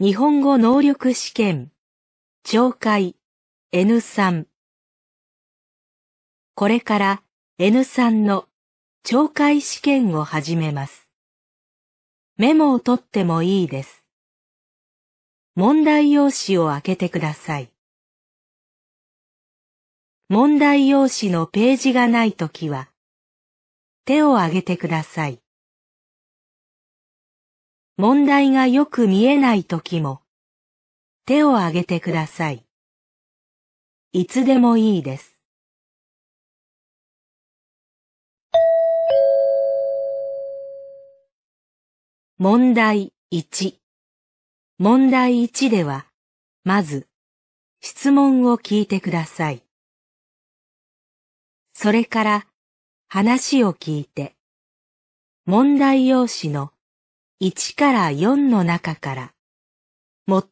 日本語能力試験。懲戒 N3。これから N3 の懲戒試験を始めます。メモを取ってもいいです。問題用紙を開けてください。問題用紙のページがないときは、手を挙げてください。問題がよく見えない時も、手を挙げてください。いつでもいいです。問題1。問題1では、まず、質問を聞いてください。それから、話を聞いて、問題用紙の1から4の中から、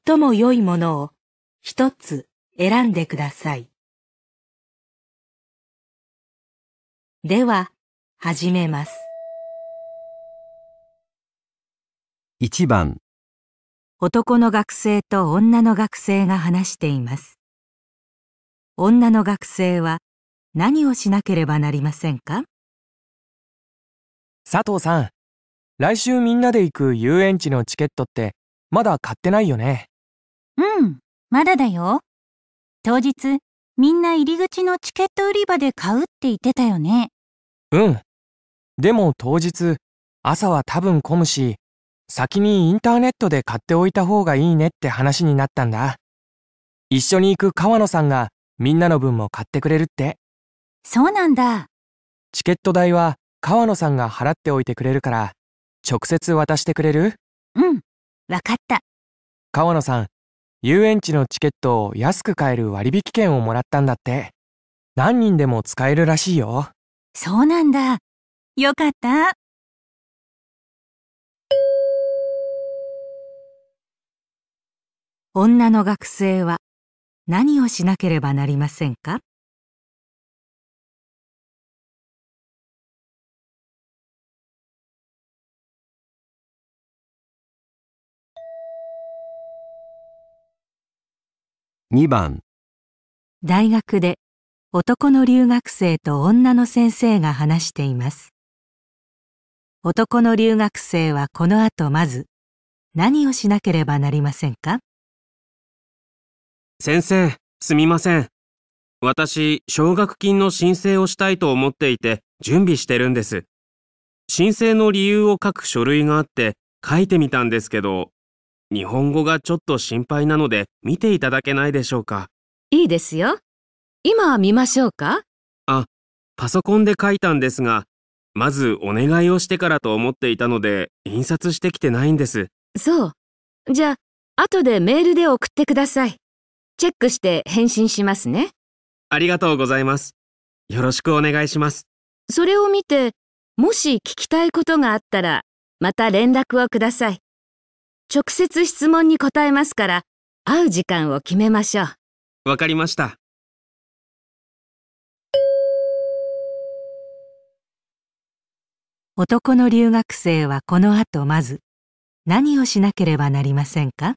最も良いものを一つ選んでください。では、始めます。1番男の学生と女の学生が話しています。女の学生は何をしなければなりませんか佐藤さん、来週みんなで行く遊園地のチケットってまだ買ってないよね。うん、まだだよ。当日、みんな入り口のチケット売り場で買うって言ってたよね。うん。でも当日、朝は多分混むし、先にインターネットで買っておいた方がいいねって話になったんだ。一緒に行く川野さんがみんなの分も買ってくれるって。そうなんだ。チケット代は川野さんが払っておいてくれるから、直接渡してくれるうんわかった川野さん遊園地のチケットを安く買える割引券をもらったんだって何人でも使えるらしいよそうなんだよかった女の学生は何をしなければなりませんか2番大学で男の留学生と女の先生が話しています男の留学生はこの後まず何をしなければなりませんか先生すみません私奨学金の申請をしたいと思っていて準備してるんです申請の理由を書く書類があって書いてみたんですけど日本語がちょっと心配なので見ていただけないでしょうか。いいですよ。今見ましょうかあ、パソコンで書いたんですが、まずお願いをしてからと思っていたので、印刷してきてないんです。そう。じゃあ、後でメールで送ってください。チェックして返信しますね。ありがとうございます。よろしくお願いします。それを見て、もし聞きたいことがあったら、また連絡をください。直接質問に答えますから、会う時間を決めましょう。わかりました。男の留学生はこの後まず何をしなければなりませんか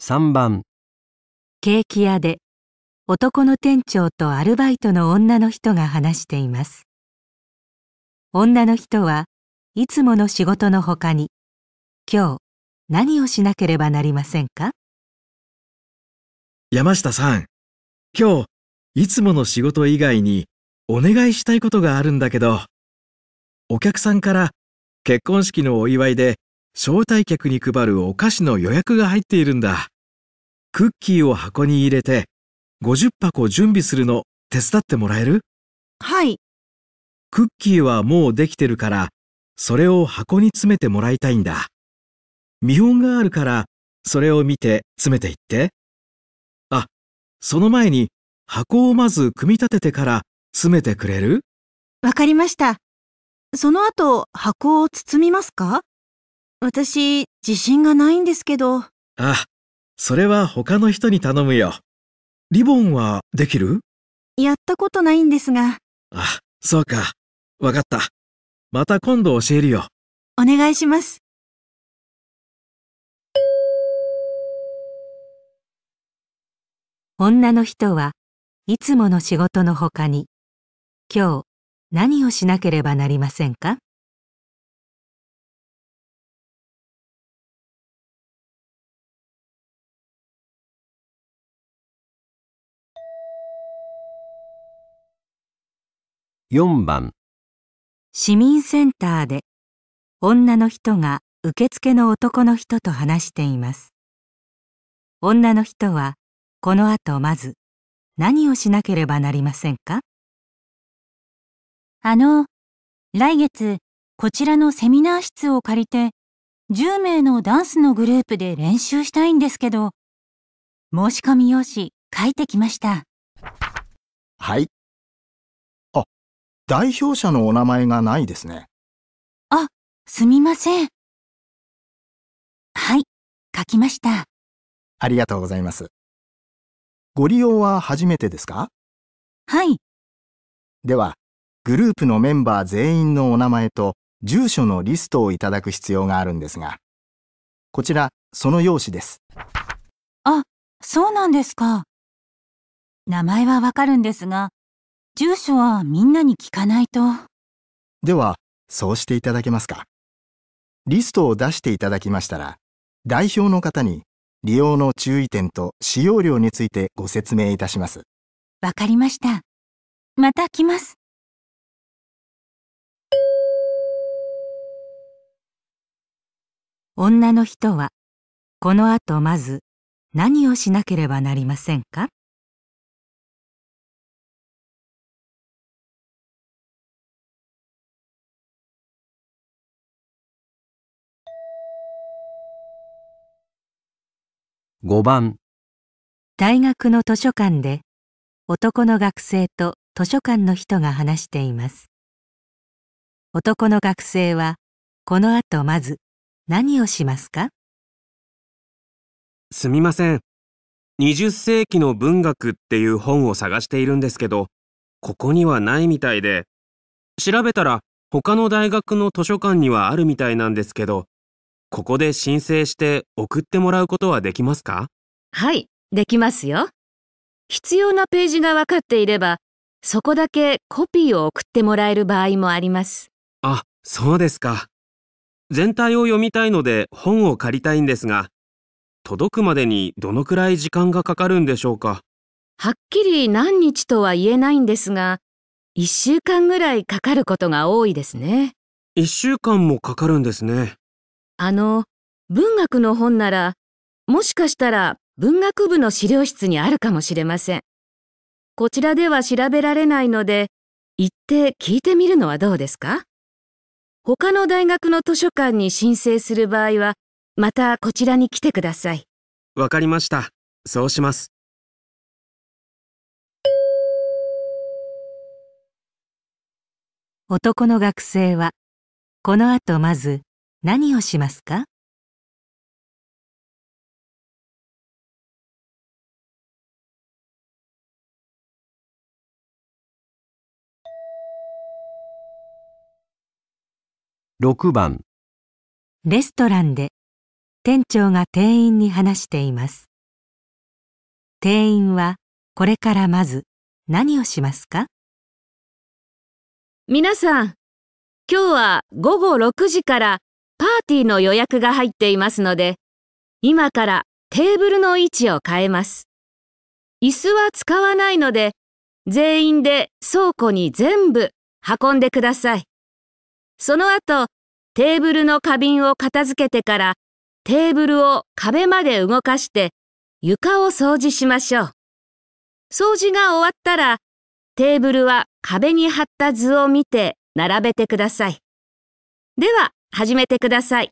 3番ケーキ屋で男の店長とアルバイトの女の人が話しています女の人はいつもの仕事のほかに今日何をしなければなりませんか山下さん今日いつもの仕事以外にお願いしたいことがあるんだけどお客さんから結婚式のお祝いで招待客に配るお菓子の予約が入っているんだ。クッキーを箱に入れて50箱準備するの手伝ってもらえるはい。クッキーはもうできてるから、それを箱に詰めてもらいたいんだ。見本があるから、それを見て詰めていって。あ、その前に箱をまず組み立ててから詰めてくれるわかりました。その後、箱を包みますか私、自信がないんですけど。あ、それは他の人に頼むよ。リボンはできるやったことないんですが。あ、そうか。わかった。また今度教えるよ。お願いします。女の人はいつもの仕事の他に今日何をしなければなりませんか4番市民センターで女の人が受付の男の人と話しています女の人はこの後まず何をしなければなりませんかあの来月こちらのセミナー室を借りて10名のダンスのグループで練習したいんですけど申し込み用紙書いてきましたはい代表者のお名前がないですね。あ、すみません。はい、書きました。ありがとうございます。ご利用は初めてですかはい。では、グループのメンバー全員のお名前と住所のリストをいただく必要があるんですが、こちら、その用紙です。あ、そうなんですか。名前はわかるんですが、住所はみんなに聞かないと。では、そうしていただけますか。リストを出していただきましたら、代表の方に利用の注意点と使用料についてご説明いたします。わかりました。また来ます。女の人は、この後まず何をしなければなりませんか5番大学の図書館で男の学生と図書館の人が話しています男の学生はこの後まず何をしますかすみません20世紀の文学っていう本を探しているんですけどここにはないみたいで調べたら他の大学の図書館にはあるみたいなんですけどここで申請して送ってもらうことはできますかはい、できますよ。必要なページが分かっていれば、そこだけコピーを送ってもらえる場合もあります。あ、そうですか。全体を読みたいので本を借りたいんですが、届くまでにどのくらい時間がかかるんでしょうかはっきり何日とは言えないんですが、1週間ぐらいかかることが多いですね。1週間もかかるんですね。あの、文学の本なら、もしかしたら文学部の資料室にあるかもしれません。こちらでは調べられないので、行って聞いてみるのはどうですか他の大学の図書館に申請する場合は、またこちらに来てください。わかりました。そうします。男の学生は、この後まず、何をしますか6番レストランで店長が店員に話しています店員はこれからまず何をしますか皆さん今日は午後6時からパーティーの予約が入っていますので、今からテーブルの位置を変えます。椅子は使わないので、全員で倉庫に全部運んでください。その後、テーブルの花瓶を片付けてから、テーブルを壁まで動かして、床を掃除しましょう。掃除が終わったら、テーブルは壁に貼った図を見て並べてください。では、始めてください。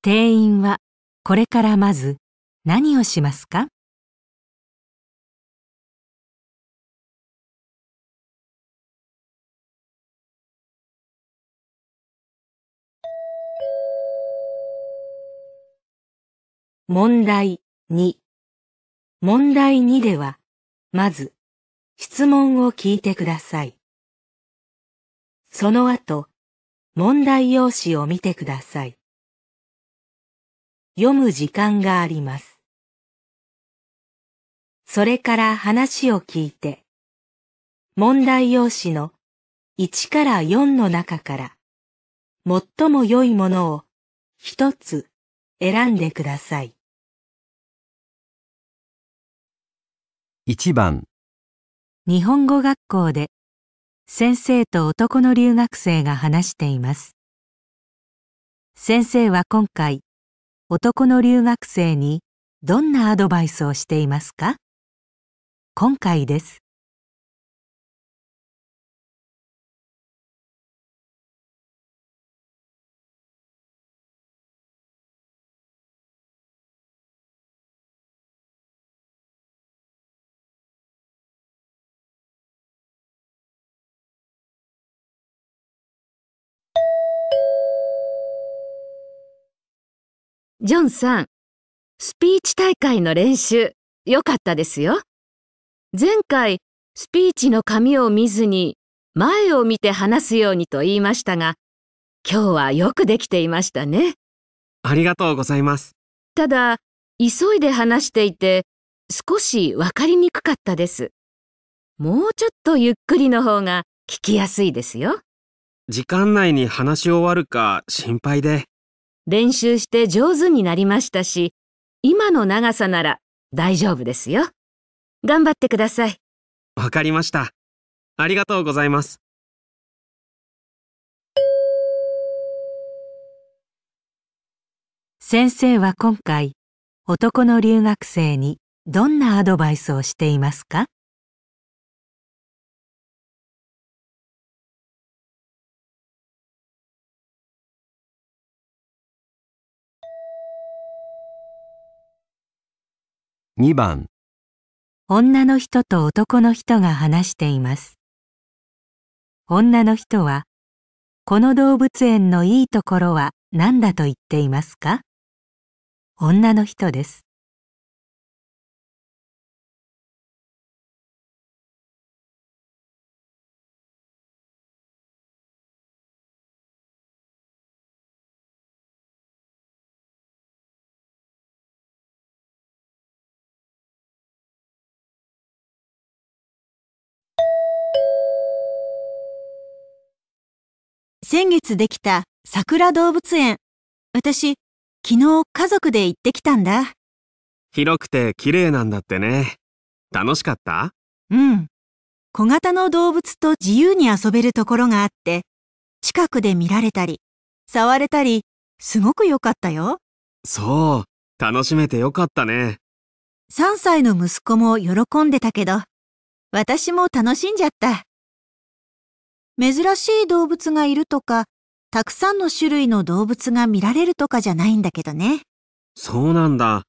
店員はこれからまず何をしますか問題2問題2ではまず質問を聞いてください。その後、問題用紙を見てください。読む時間があります。それから話を聞いて、問題用紙の1から4の中から、最も良いものを一つ選んでください。1番日本語学校で先生と男の留学生が話しています。先生は今回、男の留学生にどんなアドバイスをしていますか今回です。ジョンさん、スピーチ大会の練習、良かったですよ。前回、スピーチの紙を見ずに、前を見て話すようにと言いましたが、今日はよくできていましたね。ありがとうございます。ただ、急いで話していて、少しわかりにくかったです。もうちょっとゆっくりの方が聞きやすいですよ。時間内に話し終わるか心配で。練習して上手になりましたし、今の長さなら大丈夫ですよ。頑張ってください。わかりました。ありがとうございます。先生は今回、男の留学生にどんなアドバイスをしていますか2番女の人と男の人が話しています女の人はこの動物園のいいところは何だと言っていますか女の人です先月できた桜動物園。私、昨日家族で行ってきたんだ。広くて綺麗なんだってね。楽しかったうん。小型の動物と自由に遊べるところがあって、近くで見られたり、触れたり、すごく良かったよ。そう、楽しめてよかったね。3歳の息子も喜んでたけど、私も楽しんじゃった。珍しい動物がいるとか、たくさんの種類の動物が見られるとかじゃないんだけどね。そうなんだ。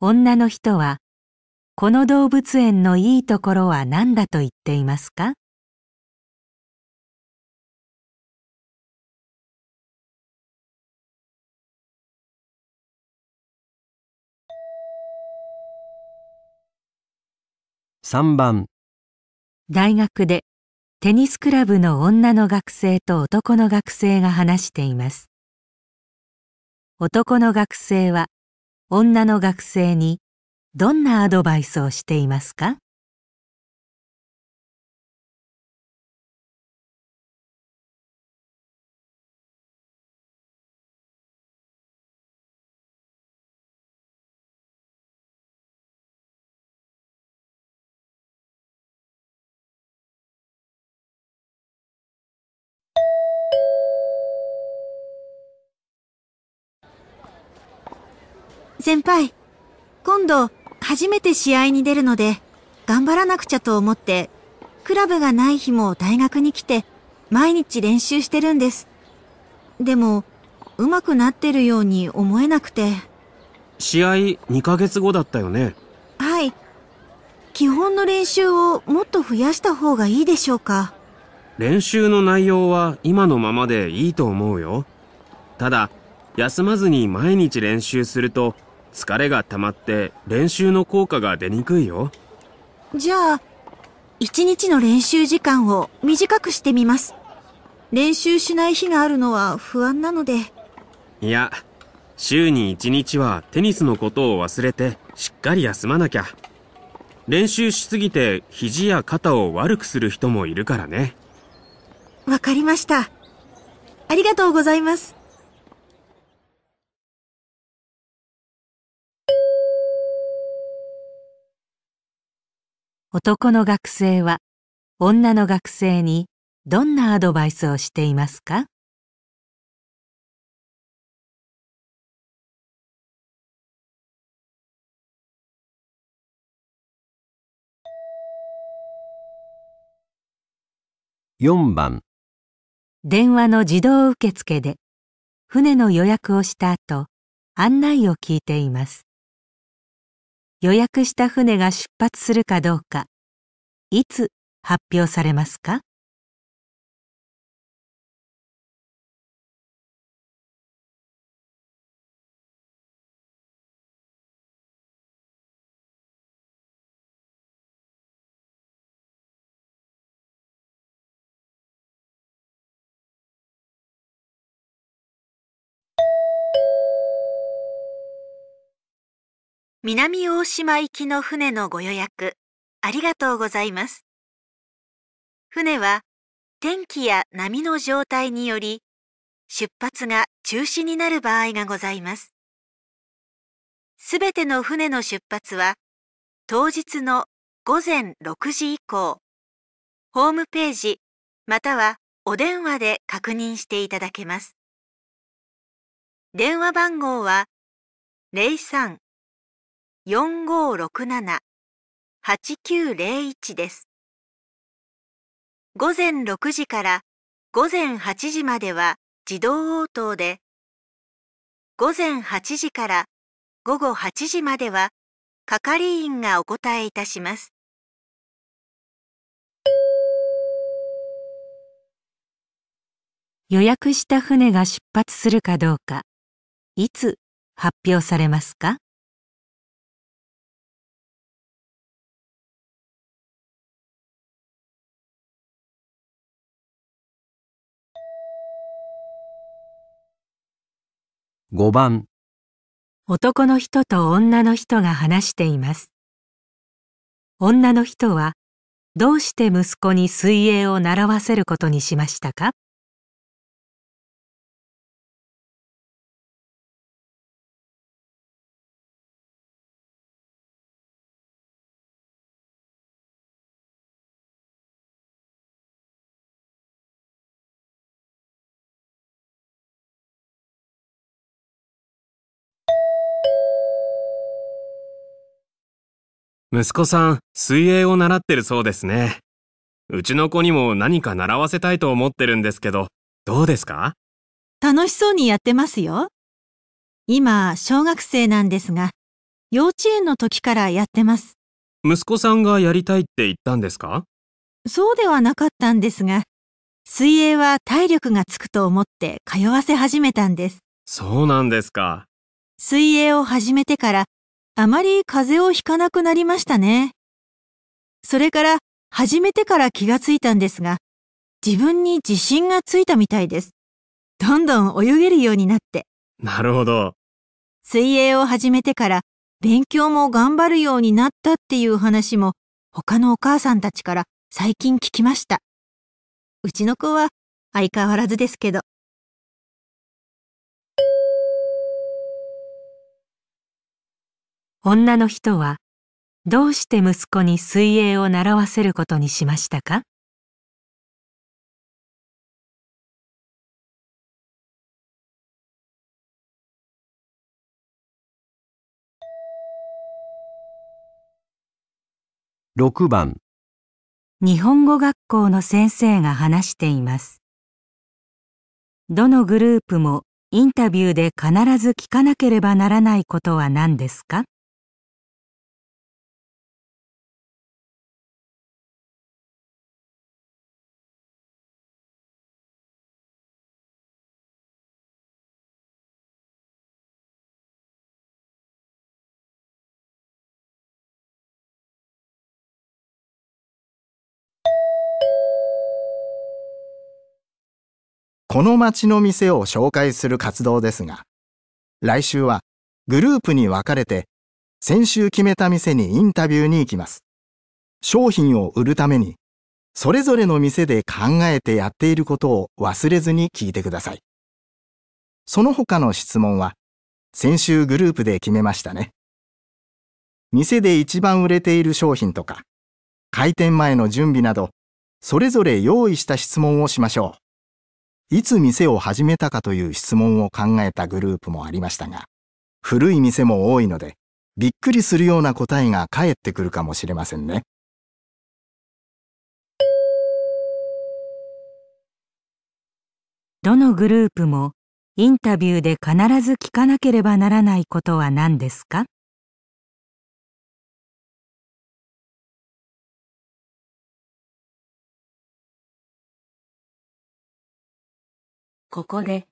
女の人は、この動物園のいいところは何だと言っていますか3番大学でテニスクラブの女の学生と男の学生が話しています男の学生は女の学生にどんなアドバイスをしていますか先輩、今度、初めて試合に出るので、頑張らなくちゃと思って、クラブがない日も大学に来て、毎日練習してるんです。でも、上手くなってるように思えなくて。試合2ヶ月後だったよね。はい。基本の練習をもっと増やした方がいいでしょうか。練習の内容は今のままでいいと思うよ。ただ、休まずに毎日練習すると、疲れが溜まって練習の効果が出にくいよ。じゃあ、一日の練習時間を短くしてみます。練習しない日があるのは不安なので。いや、週に一日はテニスのことを忘れてしっかり休まなきゃ。練習しすぎて肘や肩を悪くする人もいるからね。わかりました。ありがとうございます。男の学生は女の学生にどんなアドバイスをしていますか4番電話の自動受付で船の予約をした後案内を聞いています予約した船が出発するかどうかいつ発表されますか南大島行きの船のご予約ありがとうございます。船は天気や波の状態により出発が中止になる場合がございます。すべての船の出発は当日の午前6時以降、ホームページまたはお電話で確認していただけます。電話番号は03 4567-8901です。午前6時から午前8時までは自動応答で、午前8時から午後8時までは係員がお答えいたします。予約した船が出発するかどうか、いつ発表されますか5番男の人と女の人が話しています女の人はどうして息子に水泳を習わせることにしましたか息子さん、水泳を習ってるそうですね。うちの子にも何か習わせたいと思ってるんですけど、どうですか楽しそうにやってますよ。今、小学生なんですが、幼稚園の時からやってます。息子さんがやりたいって言ったんですかそうではなかったんですが、水泳は体力がつくと思って通わせ始めたんです。そうなんですか。水泳を始めてからあまり風邪をひかなくなりましたね。それから始めてから気がついたんですが、自分に自信がついたみたいです。どんどん泳げるようになって。なるほど。水泳を始めてから勉強も頑張るようになったっていう話も他のお母さんたちから最近聞きました。うちの子は相変わらずですけど。女の人はどうして息子に水泳を習わせることにしましたか6番日本語学校の先生が話していますどのグループもインタビューで必ず聞かなければならないことは何ですかこの街の店を紹介する活動ですが、来週はグループに分かれて先週決めた店にインタビューに行きます。商品を売るために、それぞれの店で考えてやっていることを忘れずに聞いてください。その他の質問は、先週グループで決めましたね。店で一番売れている商品とか、開店前の準備など、それぞれ用意した質問をしましょう。いつ店を始めたかという質問を考えたグループもありましたが、古い店も多いので、びっくりするような答えが返ってくるかもしれませんね。どのグループもインタビューで必ず聞かなければならないことは何ですかここで、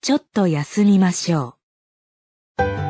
ちょっと休みましょう。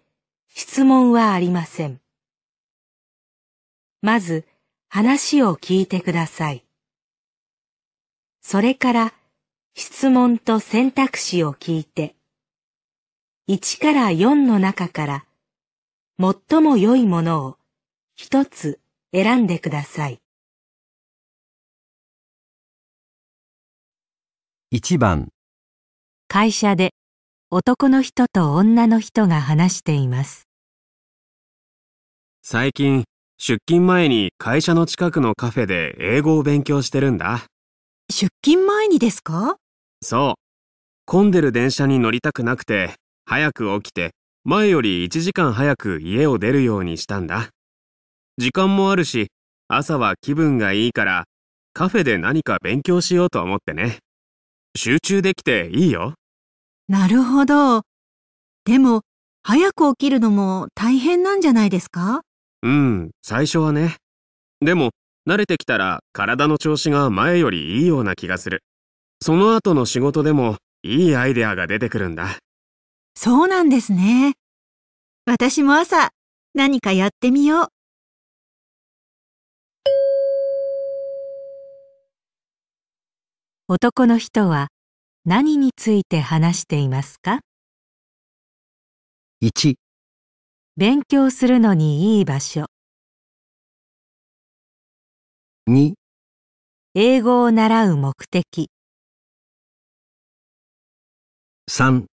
質問はありません。まず話を聞いてください。それから質問と選択肢を聞いて、1から4の中から最も良いものを一つ選んでください。1番会社で男の人と女の人が話しています最近出勤前に会社の近くのカフェで英語を勉強してるんだ出勤前にですかそう混んでる電車に乗りたくなくて早く起きて前より1時間早く家を出るようにしたんだ時間もあるし朝は気分がいいからカフェで何か勉強しようと思ってね集中できていいよなるほど。でも、早く起きるのも大変なんじゃないですかうん、最初はね。でも、慣れてきたら体の調子が前よりいいような気がする。その後の仕事でもいいアイデアが出てくるんだ。そうなんですね。私も朝、何かやってみよう。男の人は何について話していますか ?1 勉強するのにいい場所2英語を習う目的3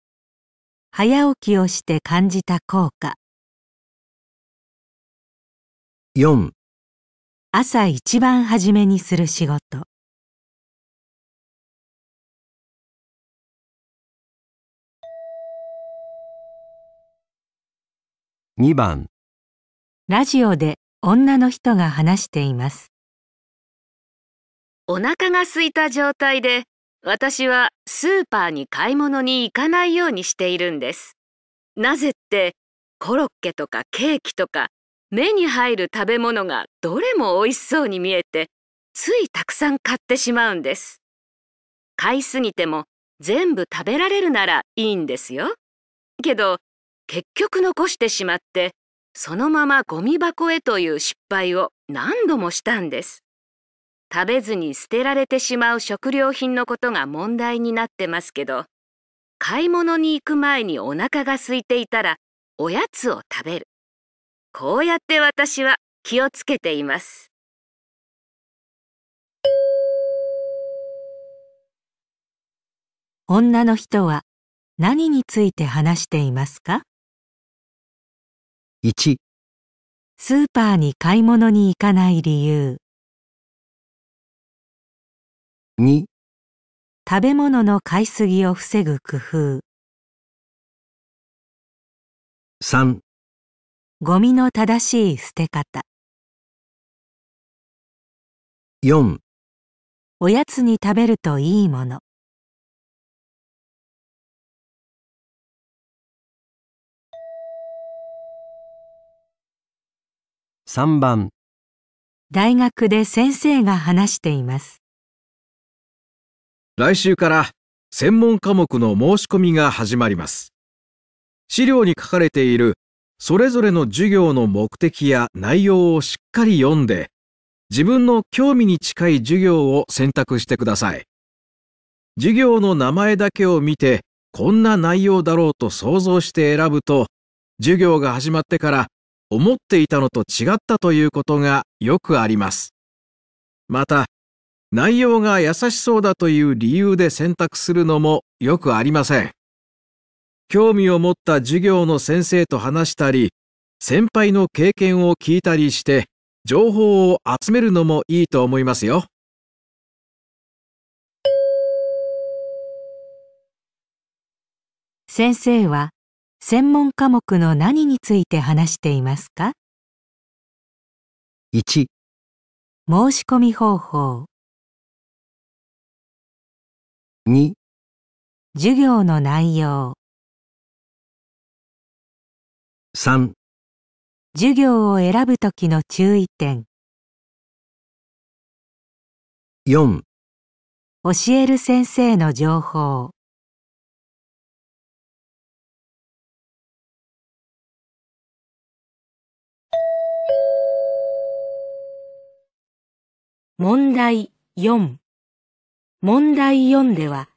早起きをして感じた効果4朝一番初めにする仕事2番ラジオで女の人が話していますお腹が空いた状態で私はスーパーに買い物に行かないようにしているんですなぜってコロッケとかケーキとか目に入る食べ物がどれも美味しそうに見えてついたくさん買ってしまうんです買いすぎても全部食べられるならいいんですよけど結局残してしまってそのままゴミ箱へという失敗を何度もしたんです食べずに捨てられてしまう食料品のことが問題になってますけど買い物に行く前にお腹が空いていたらおやつを食べるこうやって私は気をつけています女の人は何について話していますか1スーパーに買い物に行かない理由2食べ物の買いすぎを防ぐ工夫3ゴミの正しい捨て方4おやつに食べるといいもの3番大学で先生が話しています来週から専門科目の申し込みが始まります資料に書かれているそれぞれの授業の目的や内容をしっかり読んで自分の興味に近い授業を選択してください授業の名前だけを見てこんな内容だろうと想像して選ぶと授業が始まってから思っていたのと違ったということがよくあります。また、内容が優しそうだという理由で選択するのもよくありません。興味を持った授業の先生と話したり、先輩の経験を聞いたりして、情報を集めるのもいいと思いますよ。先生は専門科目の何について話していますか ?1 申し込み方法2授業の内容3授業を選ぶときの注意点4教える先生の情報問題4問題4では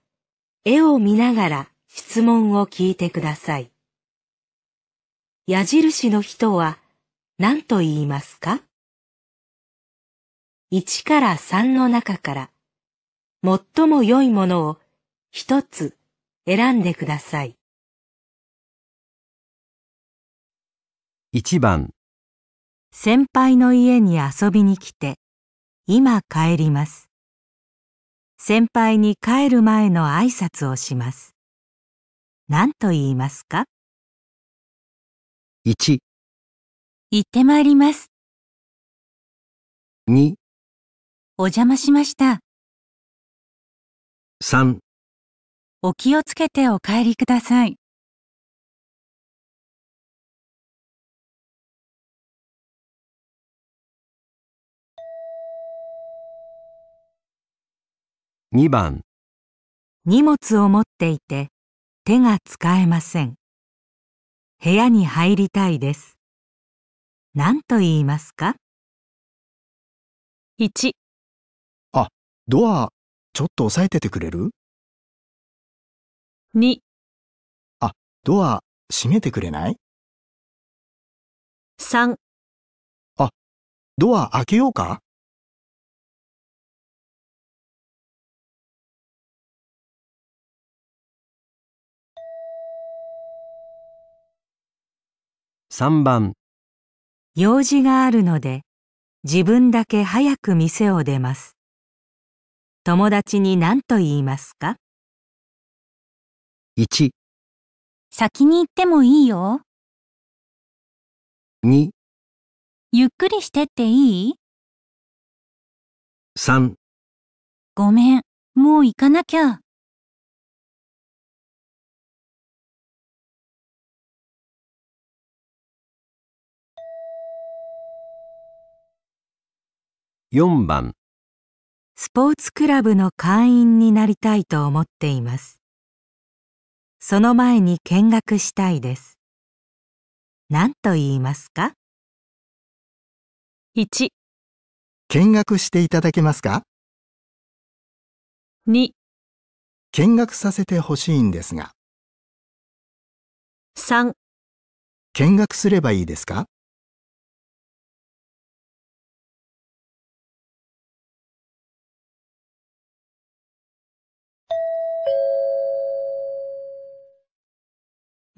絵を見ながら質問を聞いてください。矢印の人は何と言いますか ?1 から3の中から最も良いものを一つ選んでください。1番先輩の家に遊びに来て今帰ります。先輩に帰る前の挨拶をします。何と言いますか ?1 行ってまいります。2お邪魔しました。3お気をつけてお帰りください。2番荷物を持っていて手が使えません部屋に入りたいです何と言いますか 1, あドアちょっと押さえててくれる2あドア閉めてくれない3あドア開けようか3番用事があるので自分だけ早く店を出ます友達に何と言いますか ?1 先に行ってもいいよ2ゆっくりしてっていい3ごめんもう行かなきゃ4番スポーツクラブの会員になりたいと思っていますその前に見学したいです何と言いますか 1, 見学していただけますか2見学させてほしいんですが3見学すればいいですか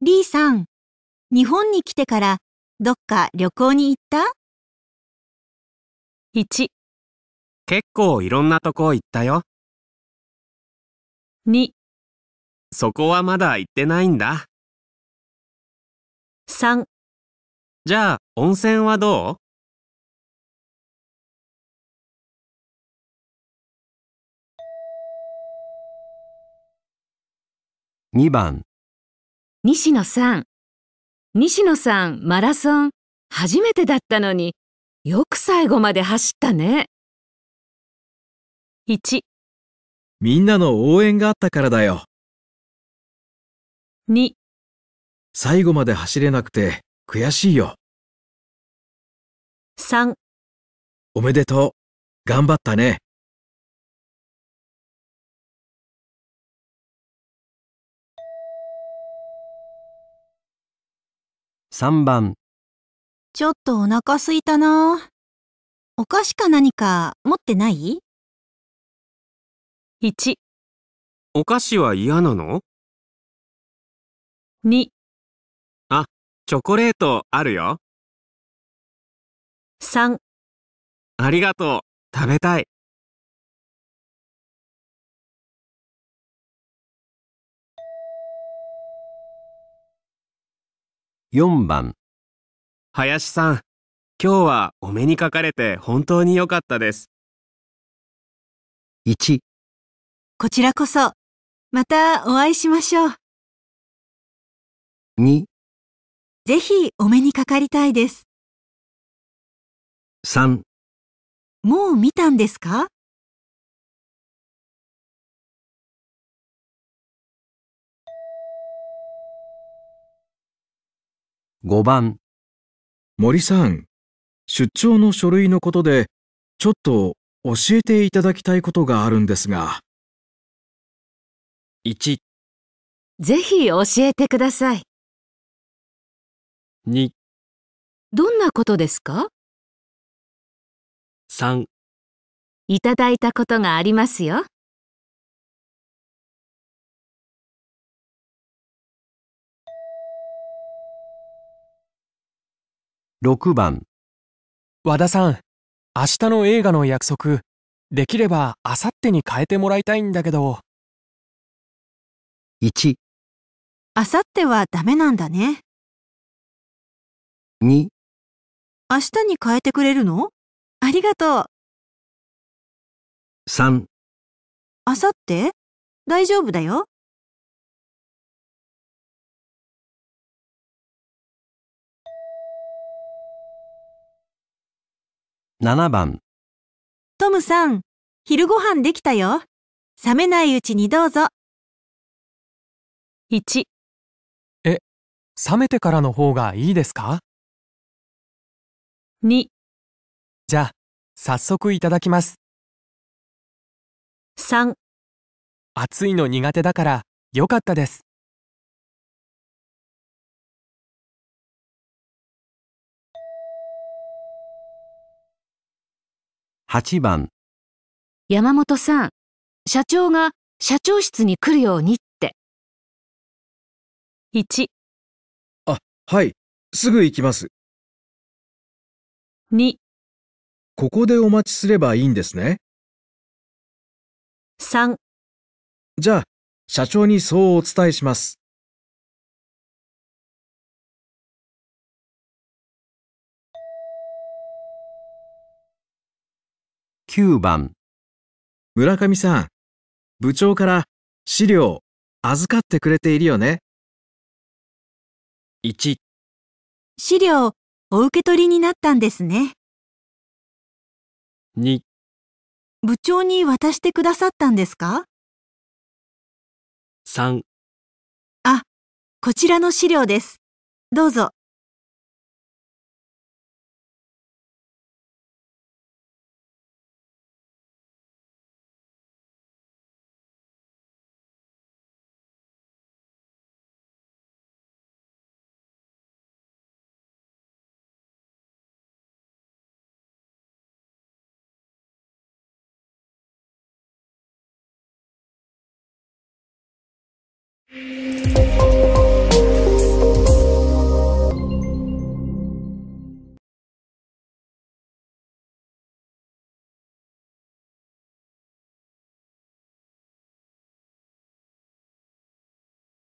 リーさん、日本に来てからどっか旅行に行った ?1、結構いろんなとこ行ったよ。2、そこはまだ行ってないんだ。3、じゃあ温泉はどう2番西野さん。西野さん、マラソン、初めてだったのに、よく最後まで走ったね。1、みんなの応援があったからだよ。2、最後まで走れなくて悔しいよ。3、おめでとう。頑張ったね。3番ちょっとお腹すいたな。お菓子か何か持ってない ?1、お菓子は嫌なの2、あ、チョコレートあるよ。3、ありがとう、食べたい。4番林さん、今日はお目にかかれて本当に良かったです。1こちらこそ、またお会いしましょう。2ぜひお目にかかりたいです。3もう見たんですか5番森さん、出張の書類のことで、ちょっと教えていただきたいことがあるんですが。1、ぜひ教えてください。2、どんなことですか3、いただいたことがありますよ。6番和田さん明日の映画の約束できれば明後日に変えてもらいたいんだけど1明後日はダメなんだね2明日に変えてくれるのありがとう3明後日大丈夫だよ7番トムさん、昼ご飯できたよ。冷めないうちにどうぞ。1、え、冷めてからの方がいいですか2、じゃあ、早速いただきます。3、暑いの苦手だから、よかったです。8番山本さん、社長が社長室に来るようにって。1あ、はい、すぐ行きます。2ここでお待ちすればいいんですね。3じゃあ、社長にそうお伝えします。9番村上さん、部長から資料預かってくれているよね。1資料お受け取りになったんですね。2部長に渡してくださったんですか3あ、こちらの資料です。どうぞ。Yeah.